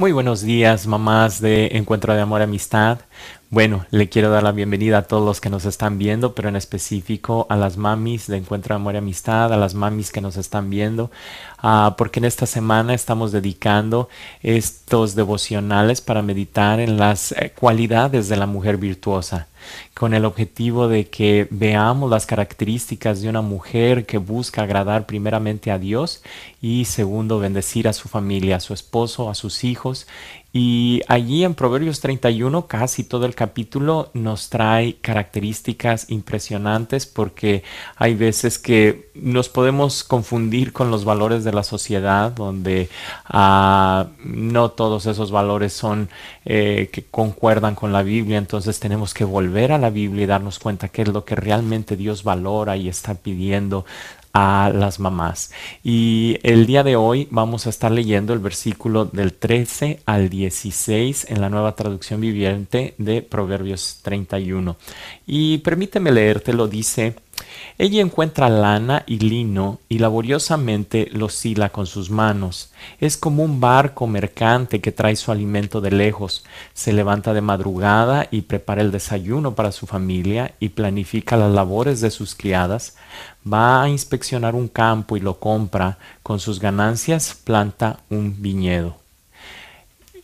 Muy buenos días, mamás de Encuentro de Amor y Amistad. Bueno, le quiero dar la bienvenida a todos los que nos están viendo, pero en específico a las mamis de Encuentro de Amor y Amistad, a las mamis que nos están viendo, ah, porque en esta semana estamos dedicando estos devocionales para meditar en las eh, cualidades de la mujer virtuosa con el objetivo de que veamos las características de una mujer que busca agradar primeramente a Dios y segundo, bendecir a su familia, a su esposo, a sus hijos. Y allí en Proverbios 31, casi todo el capítulo nos trae características impresionantes porque hay veces que nos podemos confundir con los valores de la sociedad, donde ah, no todos esos valores son eh, que concuerdan con la Biblia, entonces tenemos que volver ver a la Biblia y darnos cuenta qué es lo que realmente Dios valora y está pidiendo a las mamás. Y el día de hoy vamos a estar leyendo el versículo del 13 al 16 en la nueva traducción viviente de Proverbios 31. Y permíteme Lo dice ella encuentra lana y lino y laboriosamente los hila con sus manos. Es como un barco mercante que trae su alimento de lejos. Se levanta de madrugada y prepara el desayuno para su familia y planifica las labores de sus criadas. Va a inspeccionar un campo y lo compra. Con sus ganancias planta un viñedo.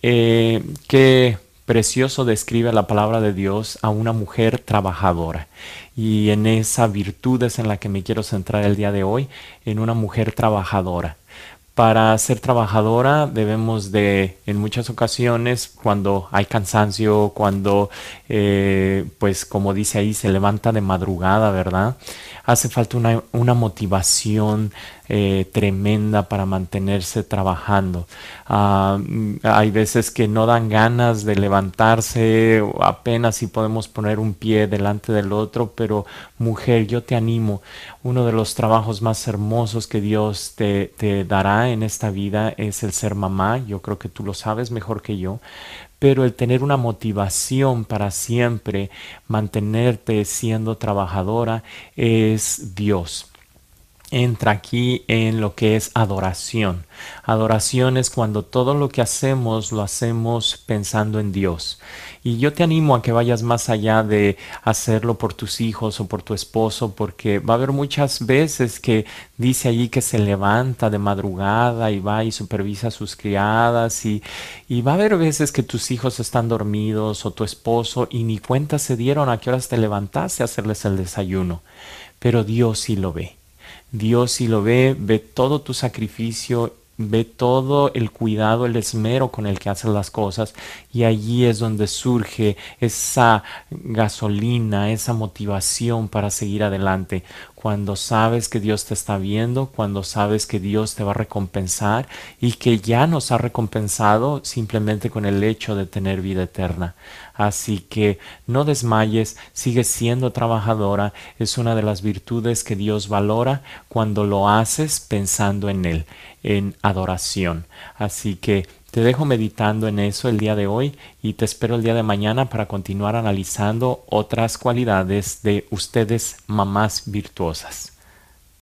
Eh, que precioso describe la palabra de Dios a una mujer trabajadora. Y en esa virtud es en la que me quiero centrar el día de hoy, en una mujer trabajadora. Para ser trabajadora debemos de, en muchas ocasiones, cuando hay cansancio, cuando, eh, pues como dice ahí, se levanta de madrugada, ¿verdad? Hace falta una, motivación eh, tremenda para mantenerse trabajando. Ah, mm, hay veces que no dan ganas de levantarse, apenas si podemos poner un pie delante del otro, pero mujer, yo te animo, uno de los trabajos más hermosos que Dios te dará en esta vida es el ser mamá, yo creo que tú lo sabes mejor que yo, pero el tener una motivación para siempre mantenerte siendo trabajadora es Dios entra aquí en lo que es adoración. Adoración es cuando todo lo que hacemos lo hacemos pensando en Dios. Y yo te animo a que vayas más allá de hacerlo por tus hijos o por tu esposo, porque va a haber muchas veces que dice allí que se levanta de madrugada y va y supervisa a sus criadas y, va a haber veces que tus hijos están dormidos o tu esposo y ni cuenta se dieron a qué horas te levantaste a hacerles el desayuno. Pero Dios sí lo ve. Dios si lo ve, ve todo tu sacrificio, ve todo el cuidado, el esmero con el que haces las cosas y allí es donde surge esa gasolina, esa motivación para seguir adelante cuando sabes que Dios te está viendo, cuando sabes que Dios te va a recompensar y que ya nos ha recompensado simplemente con el hecho de tener vida eterna. Así que no desmayes, sigue siendo trabajadora, es una de las virtudes que Dios valora cuando lo haces pensando en Él, en adoración. Así que te dejo meditando en eso el día de hoy y te espero el día de mañana para continuar analizando otras cualidades de ustedes mamás virtuosas.